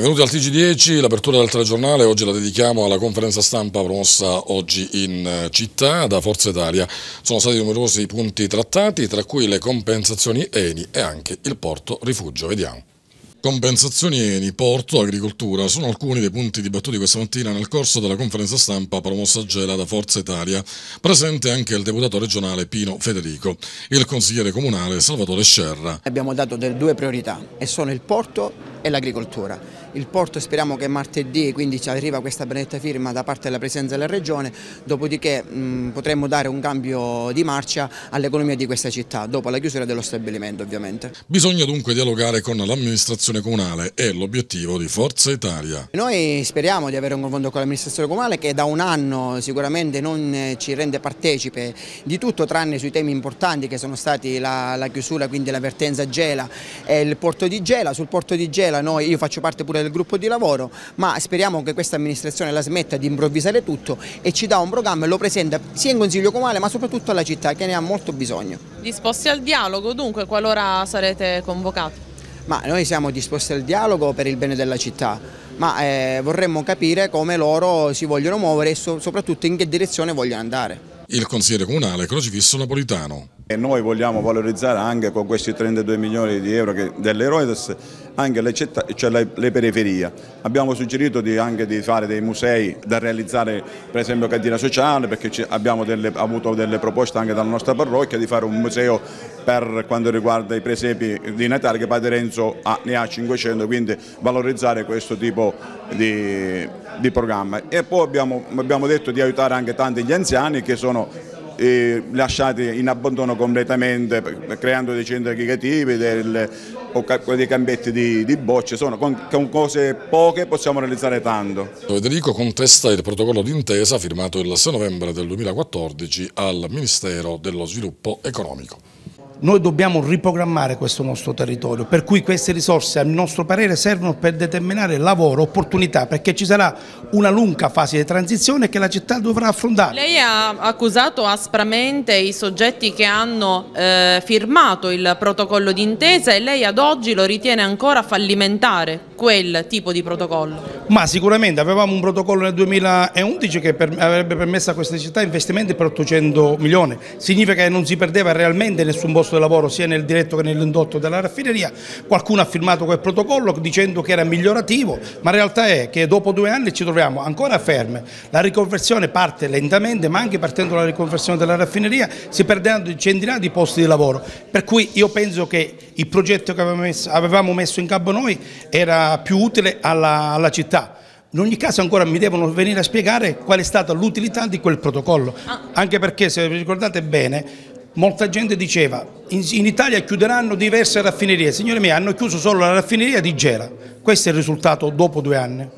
Benvenuti al TG10, l'apertura del telegiornale oggi la dedichiamo alla conferenza stampa promossa oggi in eh, città da Forza Italia. Sono stati numerosi i punti trattati, tra cui le compensazioni ENI e anche il porto rifugio. Vediamo. Compensazioni ENI, porto, agricoltura sono alcuni dei punti dibattuti questa mattina nel corso della conferenza stampa promossa a Gela da Forza Italia, presente anche il deputato regionale Pino Federico, il consigliere comunale Salvatore Scerra. Abbiamo dato delle due priorità e sono il porto e l'agricoltura il porto speriamo che martedì quindi ci arriva questa benedetta firma da parte della presenza della Regione, dopodiché mh, potremmo dare un cambio di marcia all'economia di questa città, dopo la chiusura dello stabilimento ovviamente. Bisogna dunque dialogare con l'amministrazione comunale, è l'obiettivo di Forza Italia. Noi speriamo di avere un confronto con l'amministrazione comunale che da un anno sicuramente non ci rende partecipe di tutto tranne sui temi importanti che sono stati la, la chiusura, quindi l'avvertenza Gela e il porto di Gela. Sul porto di Gela noi, io faccio parte pure lavoro del gruppo di lavoro, ma speriamo che questa amministrazione la smetta di improvvisare tutto e ci dà un programma e lo presenta sia in Consiglio Comunale ma soprattutto alla città che ne ha molto bisogno. Disposti al dialogo dunque qualora sarete convocati? Ma noi siamo disposti al dialogo per il bene della città, ma eh, vorremmo capire come loro si vogliono muovere e so soprattutto in che direzione vogliono andare. Il consigliere comunale Crocifisso Napolitano. E noi vogliamo valorizzare anche con questi 32 milioni di euro dell'Eroides anche le, città, cioè le, le, periferie. Abbiamo suggerito di, anche di fare dei musei da realizzare per esempio cantina sociale perché ci, abbiamo delle, avuto delle proposte anche dalla nostra parrocchia di fare un museo per quanto riguarda i presepi di Natale che Padre Renzo ha, ne ha 500 quindi valorizzare questo tipo di, di programma. E poi abbiamo, abbiamo detto di aiutare anche tanti gli anziani che sono lasciati in abbandono completamente creando dei centri aggregativi del, o dei campetti di, di bocce, Sono, con, con, cose poche possiamo realizzare tanto. Federico contesta il protocollo d'intesa firmato il 6 novembre del 2014 al Ministero dello Sviluppo Economico noi dobbiamo riprogrammare questo nostro territorio, per cui queste risorse a nostro parere servono per determinare lavoro, opportunità, perché ci sarà una lunga fase di transizione che la città dovrà affrontare. Lei ha accusato aspramente i soggetti che hanno eh, firmato il protocollo d'intesa e lei ad oggi lo ritiene ancora fallimentare quel tipo di protocollo? ma sicuramente avevamo un protocollo nel 2011 che per, avrebbe permesso a queste città investimenti per 800 milioni, significa che non si perdeva realmente nessun posto di lavoro sia nel diretto che nell'indotto della raffineria, qualcuno ha firmato quel protocollo dicendo che era migliorativo, ma in realtà è che dopo due anni ci troviamo ancora ferme, la riconversione parte lentamente ma anche partendo dalla riconversione della raffineria si perderanno centinaia di posti di lavoro, per cui io penso che il progetto che avevamo messo in campo noi era più utile alla, alla città in ogni caso ancora mi devono venire a spiegare qual è stata l'utilità di quel protocollo, ah. anche perché se vi ricordate bene molta gente diceva in, in Italia chiuderanno diverse raffinerie, signori miei hanno chiuso solo la raffineria di Gela, questo è il risultato dopo due anni.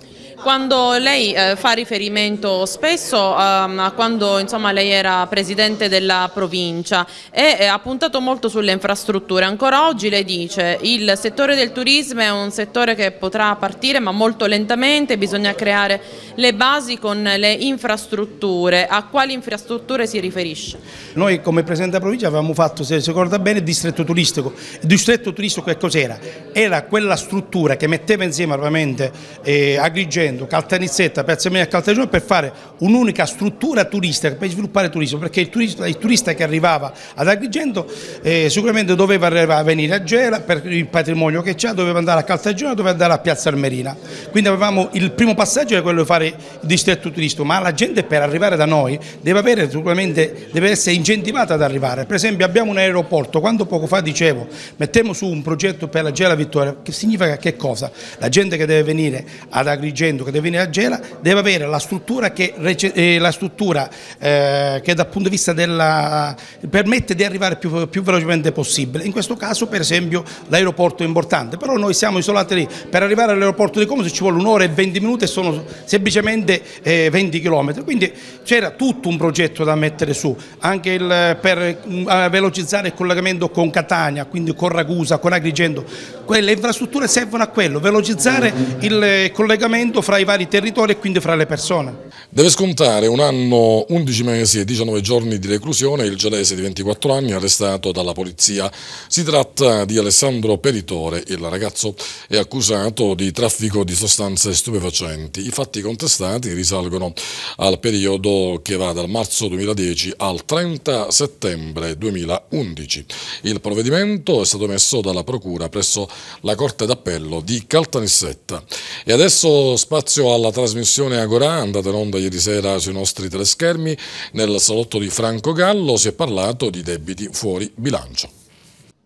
Quando lei eh, fa riferimento spesso ehm, a quando insomma, lei era presidente della provincia e eh, ha puntato molto sulle infrastrutture, ancora oggi lei dice che il settore del turismo è un settore che potrà partire ma molto lentamente, bisogna creare le basi con le infrastrutture, a quali infrastrutture si riferisce? Noi come presidente della provincia avevamo fatto, se si ricorda bene, il distretto turistico. Il distretto turistico che cos'era? Era quella struttura che metteva insieme veramente eh, Agrigento unendo Caltanissetta, Piazzamena e Caltagirone per fare un'unica struttura turistica per sviluppare il turismo, perché il turista, il turista che arrivava ad Agrigento eh, sicuramente doveva venire a Gela per il patrimonio che c'è, doveva andare a Caltagirone, doveva andare a Piazza Almerina. Quindi avevamo il primo passaggio era quello di fare il distretto turistico, ma la gente per arrivare da noi deve, avere, deve essere incentivata ad arrivare. Per esempio abbiamo un aeroporto, quando poco fa dicevo mettiamo su un progetto per la Gela Vittoria, che significa che cosa? La gente che deve venire ad Agrigento documento che deve venire a Gela deve avere la struttura che, eh, la struttura, eh, che dal punto di vista della, permette di arrivare più, più velocemente possibile. In questo caso per esempio l'aeroporto è importante, però noi siamo isolati lì, per arrivare all'aeroporto di Comus ci vuole un'ora e 20 minuti e sono semplicemente eh, 20 km, quindi c'era tutto un progetto da mettere su, anche il, per mh, mm, velocizzare il collegamento con Catania, quindi con Ragusa, con Agrigento, quelle infrastrutture servono a quello, velocizzare il eh, collegamento fra fra i vari territori e quindi fra le persone. Deve scontare un anno, 11 mesi e 19 giorni di reclusione il gelese di 24 anni arrestato dalla polizia. Si tratta di Alessandro Peritore, il ragazzo è accusato di traffico di sostanze stupefacenti. I fatti contestati risalgono al periodo che va dal marzo 2010 al 30 settembre 2011. Il provvedimento è stato messo dalla procura presso la Corte d'Appello di Caltanissetta e adesso spazio Spazio alla trasmissione Agora, andata in onda ieri sera sui nostri teleschermi, nel salotto di Franco Gallo si è parlato di debiti fuori bilancio.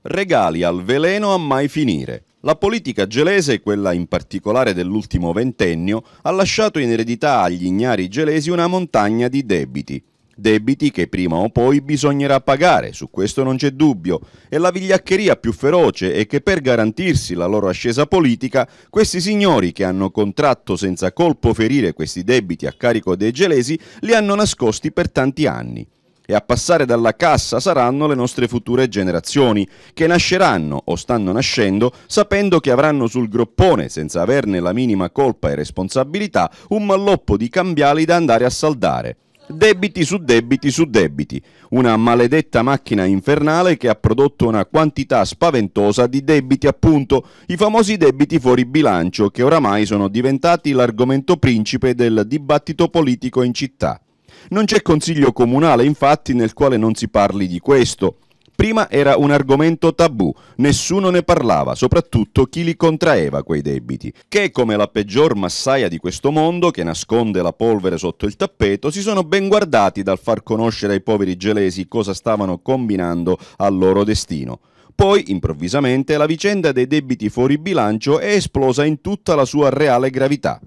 Regali al veleno a mai finire. La politica gelese, quella in particolare dell'ultimo ventennio, ha lasciato in eredità agli ignari gelesi una montagna di debiti. Debiti che prima o poi bisognerà pagare, su questo non c'è dubbio, e la vigliaccheria più feroce è che per garantirsi la loro ascesa politica, questi signori che hanno contratto senza colpo ferire questi debiti a carico dei gelesi li hanno nascosti per tanti anni e a passare dalla cassa saranno le nostre future generazioni, che nasceranno o stanno nascendo sapendo che avranno sul groppone, senza averne la minima colpa e responsabilità, un malloppo di cambiali da andare a saldare. Debiti su debiti su debiti, una maledetta macchina infernale che ha prodotto una quantità spaventosa di debiti appunto, i famosi debiti fuori bilancio che oramai sono diventati l'argomento principe del dibattito politico in città. Non c'è consiglio comunale infatti nel quale non si parli di questo. Prima era un argomento tabù, nessuno ne parlava, soprattutto chi li contraeva quei debiti, che come la peggior massaia di questo mondo, che nasconde la polvere sotto il tappeto, si sono ben guardati dal far conoscere ai poveri gelesi cosa stavano combinando al loro destino. Poi, improvvisamente, la vicenda dei debiti fuori bilancio è esplosa in tutta la sua reale gravità.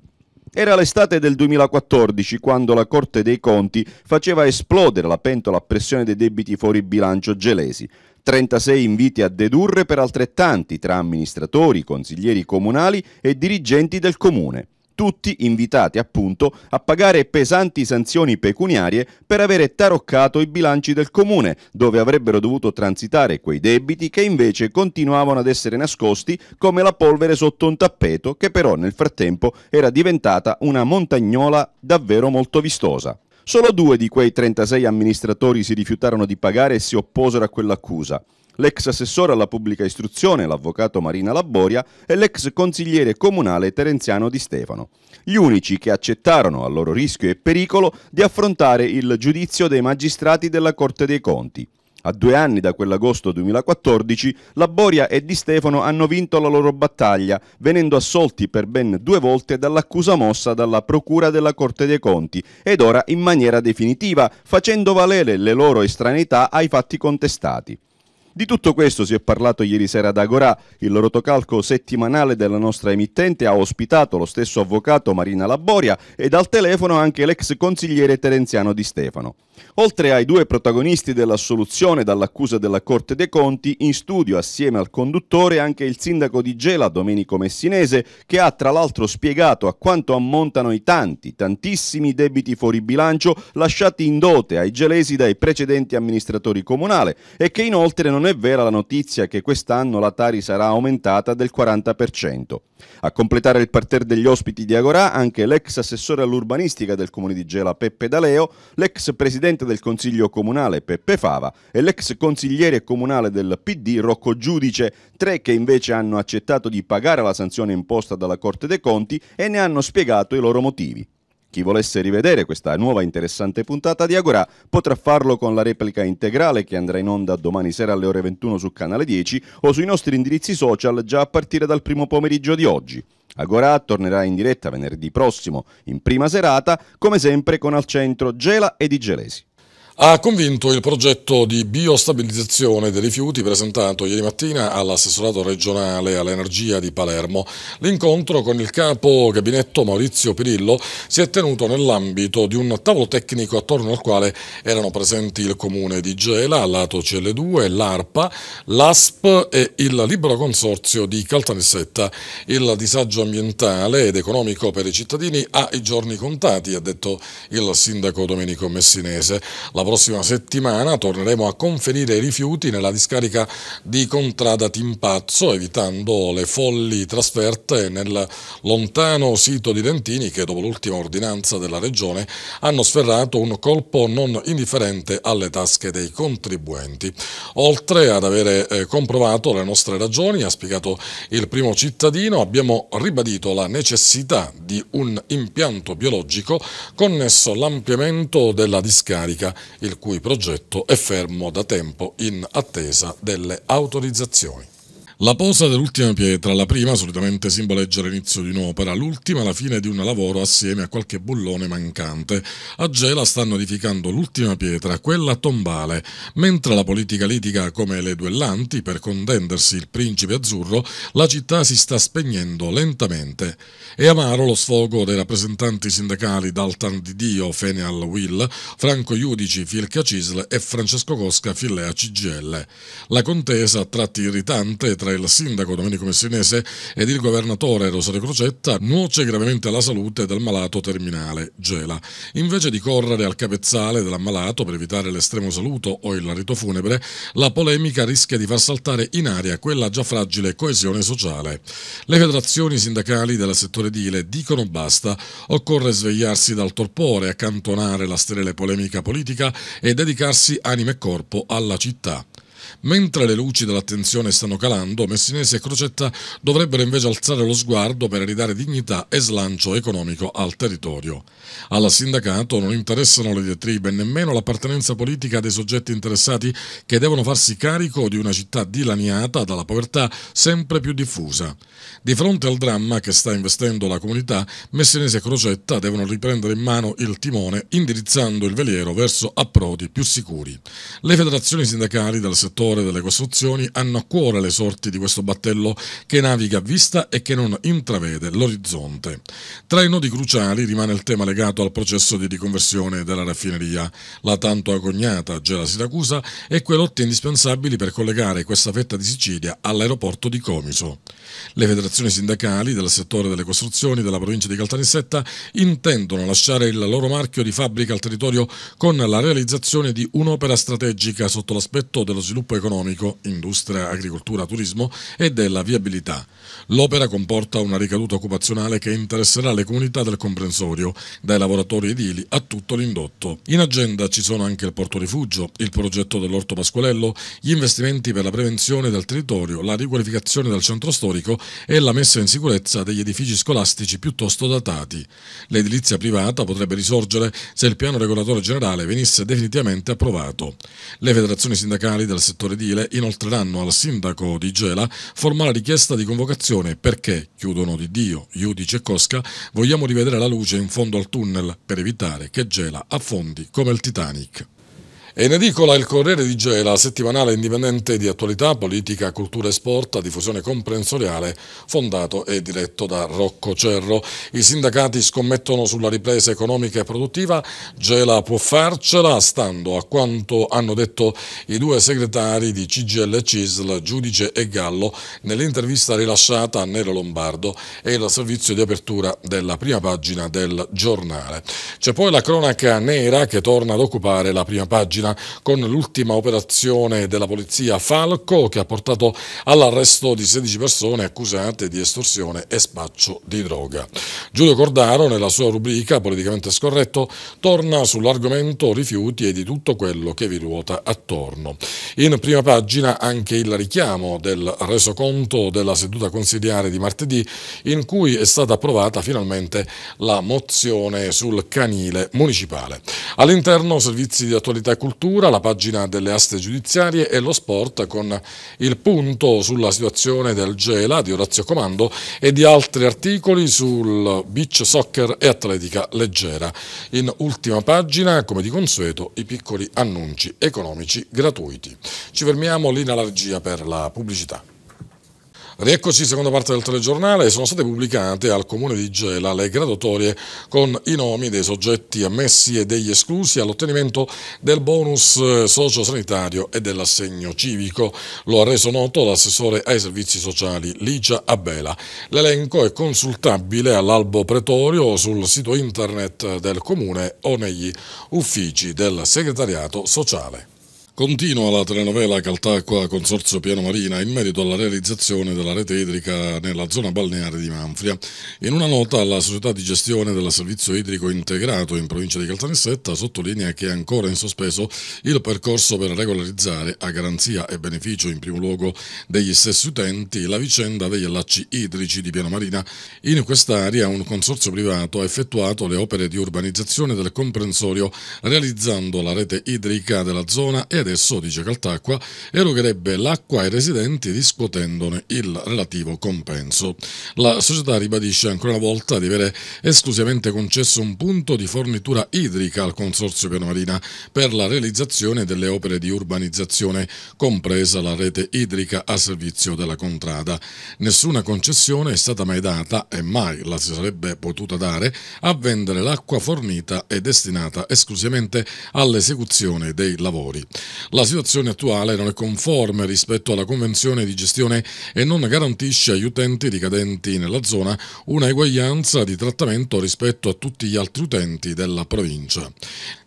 Era l'estate del 2014 quando la Corte dei Conti faceva esplodere la pentola a pressione dei debiti fuori bilancio gelesi. 36 inviti a dedurre per altrettanti tra amministratori, consiglieri comunali e dirigenti del comune tutti invitati appunto a pagare pesanti sanzioni pecuniarie per avere taroccato i bilanci del comune, dove avrebbero dovuto transitare quei debiti che invece continuavano ad essere nascosti come la polvere sotto un tappeto che però nel frattempo era diventata una montagnola davvero molto vistosa. Solo due di quei 36 amministratori si rifiutarono di pagare e si opposero a quell'accusa. L'ex assessore alla pubblica istruzione, l'avvocato Marina Laboria, e l'ex consigliere comunale Terenziano Di Stefano, gli unici che accettarono, a loro rischio e pericolo, di affrontare il giudizio dei magistrati della Corte dei Conti. A due anni da quell'agosto 2014, la Boria e Di Stefano hanno vinto la loro battaglia, venendo assolti per ben due volte dall'accusa mossa dalla Procura della Corte dei Conti ed ora in maniera definitiva, facendo valere le loro estraneità ai fatti contestati. Di tutto questo si è parlato ieri sera ad Agorà. Il rotocalco settimanale della nostra emittente ha ospitato lo stesso avvocato Marina Laboria ed al telefono anche l'ex consigliere terenziano di Stefano. Oltre ai due protagonisti dell'assoluzione dall'accusa della Corte dei Conti, in studio assieme al conduttore anche il sindaco di Gela, Domenico Messinese, che ha tra l'altro spiegato a quanto ammontano i tanti, tantissimi debiti fuori bilancio lasciati in dote ai gelesi dai precedenti amministratori comunali e che inoltre non è vera la notizia che quest'anno la Tari sarà aumentata del 40%. A completare il parterre degli ospiti di Agorà anche l'ex assessore all'urbanistica del comune di Gela Peppe D'Aleo, l'ex presidente presidente del Consiglio Comunale Peppe Fava e l'ex consigliere comunale del PD Rocco Giudice, tre che invece hanno accettato di pagare la sanzione imposta dalla Corte dei Conti e ne hanno spiegato i loro motivi. Chi volesse rivedere questa nuova interessante puntata di Agora potrà farlo con la replica integrale che andrà in onda domani sera alle ore 21 su Canale 10 o sui nostri indirizzi social già a partire dal primo pomeriggio di oggi. Agora tornerà in diretta venerdì prossimo in prima serata, come sempre con al centro Gela e Di Gelesi. Ha convinto il progetto di biostabilizzazione dei rifiuti presentato ieri mattina all'assessorato regionale all'energia di Palermo. L'incontro con il capo gabinetto Maurizio Pirillo si è tenuto nell'ambito di un tavolo tecnico attorno al quale erano presenti il comune di Gela, lato CL2, l'ARPA, l'ASP e il libero consorzio di Caltanissetta. Il disagio ambientale ed economico per i cittadini ha i giorni contati, ha detto il sindaco Domenico Messinese. La prossima settimana torneremo a conferire i rifiuti nella discarica di Contrada Timpazzo, evitando le folli trasferte nel lontano sito di Dentini che dopo l'ultima ordinanza della Regione hanno sferrato un colpo non indifferente alle tasche dei contribuenti. Oltre ad avere eh, comprovato le nostre ragioni, ha spiegato il primo cittadino, abbiamo ribadito la necessità di un impianto biologico connesso all'ampliamento della discarica il cui progetto è fermo da tempo in attesa delle autorizzazioni. La posa dell'ultima pietra, la prima solitamente simboleggia l'inizio di un'opera, l'ultima la fine di un lavoro assieme a qualche bullone mancante. A Gela stanno edificando l'ultima pietra, quella tombale, mentre la politica litiga come le duellanti per contendersi il principe azzurro, la città si sta spegnendo lentamente. È amaro lo sfogo dei rappresentanti sindacali Daltan Di Dio, Fenial Will, Franco Iudici, Filca Cisle e Francesco Cosca, Fillea Cigelle. La contesa, a tratti irritante, tra tra il sindaco Domenico Messinese ed il governatore Rosario Crocetta nuoce gravemente alla salute del malato terminale Gela. Invece di correre al capezzale dell'ammalato per evitare l'estremo saluto o il rito funebre, la polemica rischia di far saltare in aria quella già fragile coesione sociale. Le federazioni sindacali del settore edile dicono basta, occorre svegliarsi dal torpore, accantonare la sterile polemica politica e dedicarsi anima e corpo alla città. Mentre le luci dell'attenzione stanno calando, Messinese e Crocetta dovrebbero invece alzare lo sguardo per ridare dignità e slancio economico al territorio. Alla sindacato non interessano le diatribe e nemmeno l'appartenenza politica dei soggetti interessati che devono farsi carico di una città dilaniata dalla povertà sempre più diffusa. Di fronte al dramma che sta investendo la comunità, Messinese e Crocetta devono riprendere in mano il timone indirizzando il veliero verso approdi più sicuri. Le federazioni sindacali del settore valore delle costruzioni hanno a cuore le sorti di questo battello che naviga a vista e che non intravede l'orizzonte. Tra i nodi cruciali rimane il tema legato al processo di riconversione della raffineria, la tanto agognata Gela Siracusa e quei lotti indispensabili per collegare questa fetta di Sicilia all'aeroporto di Comiso. Le federazioni sindacali del settore delle costruzioni della provincia di Caltanissetta intendono lasciare il loro marchio di fabbrica al territorio con la realizzazione di un'opera strategica sotto l'aspetto dello sviluppo economico, industria, agricoltura, turismo e della viabilità. L'opera comporta una ricaduta occupazionale che interesserà le comunità del comprensorio, dai lavoratori edili a tutto l'indotto. In agenda ci sono anche il porto rifugio, il progetto dell'orto Pasqualello, gli investimenti per la prevenzione del territorio, la riqualificazione del centro storico pubblico e la messa in sicurezza degli edifici scolastici piuttosto datati. L'edilizia privata potrebbe risorgere se il piano regolatore generale venisse definitivamente approvato. Le federazioni sindacali del settore edile inoltreranno al sindaco di Gela formale richiesta di convocazione perché, chiudono di Dio, Iudice e Cosca, vogliamo rivedere la luce in fondo al tunnel per evitare che Gela affondi come il Titanic. È in edicola il Corriere di Gela, settimanale indipendente di attualità, politica, cultura e sport a diffusione comprensoriale, fondato e diretto da Rocco Cerro. I sindacati scommettono sulla ripresa economica e produttiva, Gela può farcela, stando a quanto hanno detto i due segretari di CGL e CISL, Giudice e Gallo, nell'intervista rilasciata a Nero Lombardo e il servizio di apertura della prima pagina del giornale. C'è poi la cronaca nera che torna ad occupare la prima pagina Messina con l'ultima operazione della polizia Falco che ha portato all'arresto di 16 persone accusate di estorsione e spaccio di droga. Giulio Cordaro nella sua rubrica Politicamente scorretto torna sull'argomento rifiuti e di tutto quello che vi ruota attorno. In prima pagina anche il richiamo del resoconto della seduta consigliare di martedì in cui è stata approvata finalmente la mozione sul canile municipale. All'interno servizi di attualità e cultura cultura, la pagina delle aste giudiziarie e lo sport con il punto sulla situazione del Gela di Orazio Comando e di altri articoli sul beach soccer e atletica leggera. In ultima pagina, come di consueto, i piccoli annunci economici gratuiti. Ci fermiamo lì nella regia per la pubblicità. Rieccoci, seconda parte del telegiornale. Sono state pubblicate al Comune di Gela le graduatorie con i nomi dei soggetti ammessi e degli esclusi all'ottenimento del bonus eh, sociosanitario e dell'assegno civico. Lo ha reso noto l'assessore ai servizi sociali Licia Abela. L'elenco è consultabile all'albo pretorio sul sito internet del Comune o negli uffici del segretariato sociale. Continua la telenovela Caltacqua Consorzio Piano Marina in merito alla realizzazione della rete idrica nella zona balneare di Manfria. In una nota la società di gestione del servizio idrico integrato in provincia di Caltanissetta sottolinea che è ancora in sospeso il percorso per regolarizzare a garanzia e beneficio in primo luogo degli stessi utenti la vicenda degli allacci idrici di Piano Marina. In quest'area un consorzio privato ha effettuato le opere di urbanizzazione del comprensorio realizzando la rete idrica della zona ed adesso, dice Caltacqua, erogherebbe l'acqua ai residenti riscuotendone il relativo compenso. La società ribadisce ancora una volta di avere esclusivamente concesso un punto di fornitura idrica al Consorzio Piano Marina per la realizzazione delle opere di urbanizzazione, compresa la rete idrica a servizio della contrada. Nessuna concessione è stata mai data e mai la si sarebbe potuta dare a vendere l'acqua fornita e destinata esclusivamente all'esecuzione dei lavori. La situazione attuale non è conforme rispetto alla convenzione di gestione e non garantisce agli utenti ricadenti nella zona una eguaglianza di trattamento rispetto a tutti gli altri utenti della provincia.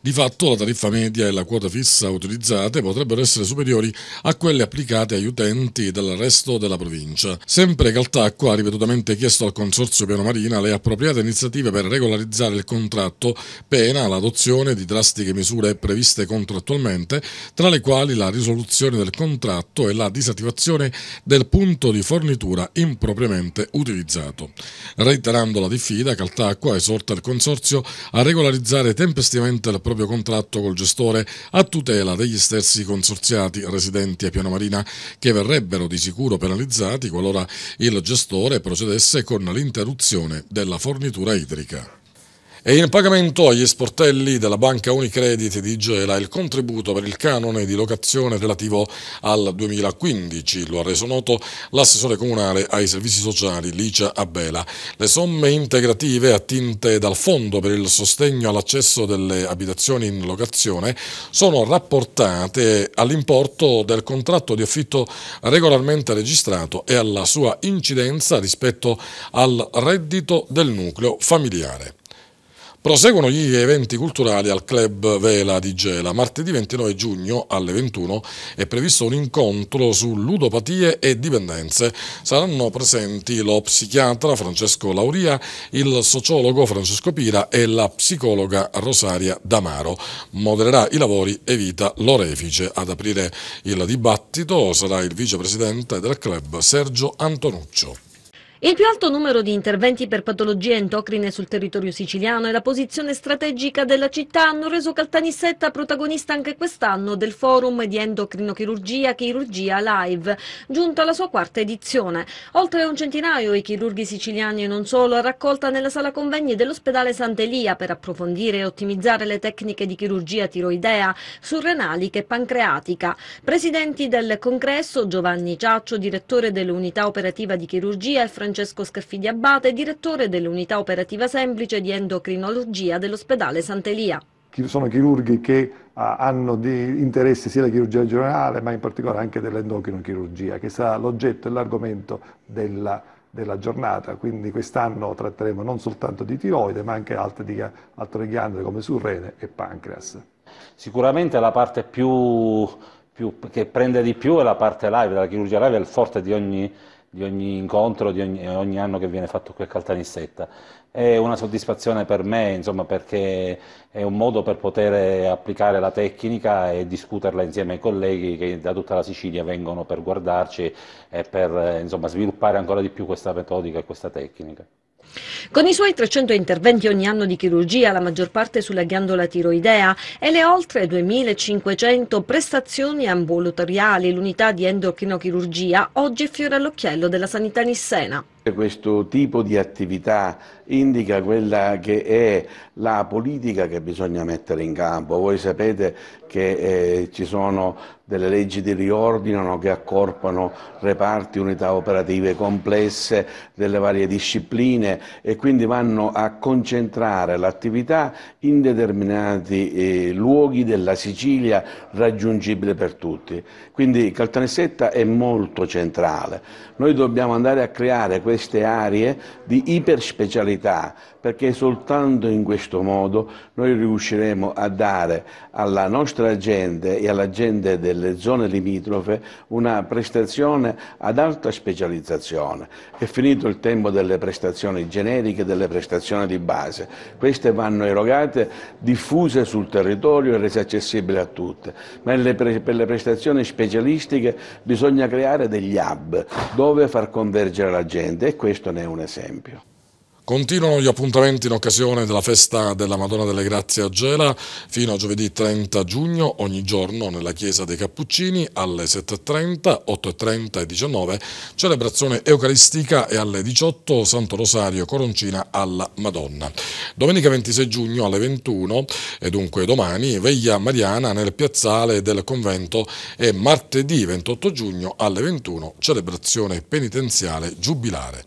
Di fatto la tariffa media e la quota fissa utilizzate potrebbero essere superiori a quelle applicate agli utenti del resto della provincia. Sempre Caltacqua ha ripetutamente chiesto al Consorzio Piano Marina le appropriate iniziative per regolarizzare il contratto, pena l'adozione di drastiche misure previste contrattualmente, tra le quali la risoluzione del contratto e la disattivazione del punto di fornitura impropriamente utilizzato. Reiterando la diffida, Caltacqua esorta il Consorzio a regolarizzare tempestivamente il progetto proprio contratto col gestore a tutela degli stessi consorziati residenti a Piano Marina che verrebbero di sicuro penalizzati qualora il gestore procedesse con l'interruzione della fornitura idrica e in pagamento agli sportelli della banca Unicredit di Gela il contributo per il canone di locazione relativo al 2015, lo ha reso noto l'assessore comunale ai servizi sociali Licia Abela. Le somme integrative attinte dal fondo per il sostegno all'accesso delle abitazioni in locazione sono rapportate all'importo del contratto di affitto regolarmente registrato e alla sua incidenza rispetto al reddito del nucleo familiare. Proseguono gli eventi culturali al Club Vela di Gela. Martedì 29 giugno alle 21 è previsto un incontro su ludopatie e dipendenze. Saranno presenti lo psichiatra Francesco Lauria, il sociologo Francesco Pira e la psicologa Rosaria Damaro. Modererà i lavori Evita Lorefice. Ad aprire il dibattito sarà il vicepresidente del club Sergio Antonuccio. Il più alto numero di interventi per patologie endocrine sul territorio siciliano e la posizione strategica della città hanno reso Caltanissetta protagonista anche quest'anno del forum di endocrinochirurgia Chirurgia Live, giunto alla sua quarta edizione. Oltre un centinaio i chirurghi siciliani e non solo raccolta nella sala convegni dell'ospedale Sant'Elia per approfondire e ottimizzare le tecniche di chirurgia tiroidea, surrenali e pancreatica. Presidenti del congresso Giovanni Ciaccio, direttore dell'unità operativa di chirurgia e Francesco Francesco Scaffidi Abbate, direttore dell'unità operativa semplice di endocrinologia dell'ospedale Sant'Elia. Sono chirurghi che ah, hanno di interesse sia la chirurgia generale ma in particolare anche dell'endocrinochirurgia che sarà l'oggetto e l'argomento della della giornata, quindi quest'anno tratteremo non soltanto di tiroide ma anche altre, di, altre ghiandole come surrene e pancreas. Sicuramente la parte più, più, che prende di più è la parte live, la chirurgia live è il forte di ogni di ogni incontro, di ogni, eh, ogni, anno che viene fatto qui a Caltanissetta. È una soddisfazione per me, insomma, perché è un modo per poter applicare la tecnica e discuterla insieme ai colleghi che da tutta la Sicilia vengono per guardarci e per eh, insomma, sviluppare ancora di più questa metodica e questa tecnica. Con i suoi 300 interventi ogni anno di chirurgia, la maggior parte sulla ghiandola tiroidea, e le oltre 2500 prestazioni ambulatoriali, l'unità di endocrinochirurgia oggi è fiore all'occhiello della sanità nissena. Questo tipo di attività indica quella che è la politica che bisogna mettere in campo. Voi sapete che eh, ci sono delle leggi di riordino che accorpano reparti, unità operative complesse delle varie discipline e quindi vanno a concentrare l'attività in determinati eh, luoghi della Sicilia raggiungibile per tutti. Quindi Caltanissetta è molto centrale. Noi dobbiamo andare a creare queste aree di iperspecialità, perché soltanto in questo modo noi riusciremo a dare alla nostra gente e alla gente delle zone limitrofe una prestazione ad alta specializzazione. È finito il tempo delle prestazioni generiche, delle prestazioni di base. Queste vanno erogate, diffuse sul territorio e rese accessibili a tutte. Ma per le prestazioni specialistiche bisogna creare degli hub dove far convergere la gente ed è questo ne è un esempio. Continuano gli appuntamenti in occasione della festa della Madonna delle Grazie a Gela fino a giovedì 30 giugno ogni giorno nella Chiesa dei Cappuccini alle 7.30, 8.30 e 19, celebrazione eucaristica e alle 18 Santo Rosario Coroncina alla Madonna. Domenica 26 giugno alle 21 e dunque domani veglia mariana nel piazzale del convento e martedì 28 giugno alle 21 celebrazione penitenziale giubilare.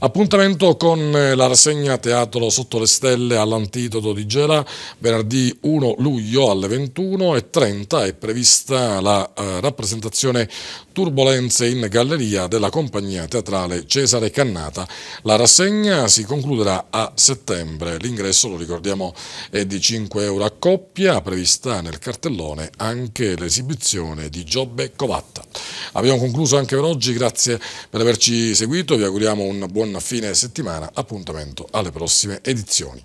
Appuntamento con eh, la rassegna Teatro Sotto le Stelle all'Antidoto di Gela, venerdì 1 luglio alle 21.30 è prevista la eh, rappresentazione Turbolenze in Galleria della compagnia teatrale Cesare Cannata. La rassegna si concluderà a settembre, l'ingresso lo ricordiamo è di 5 euro a coppia, prevista nel cartellone anche l'esibizione di Giobbe Covatta. Abbiamo concluso anche per oggi, grazie per averci seguito, vi auguriamo un buon buon fine settimana, appuntamento alle prossime edizioni.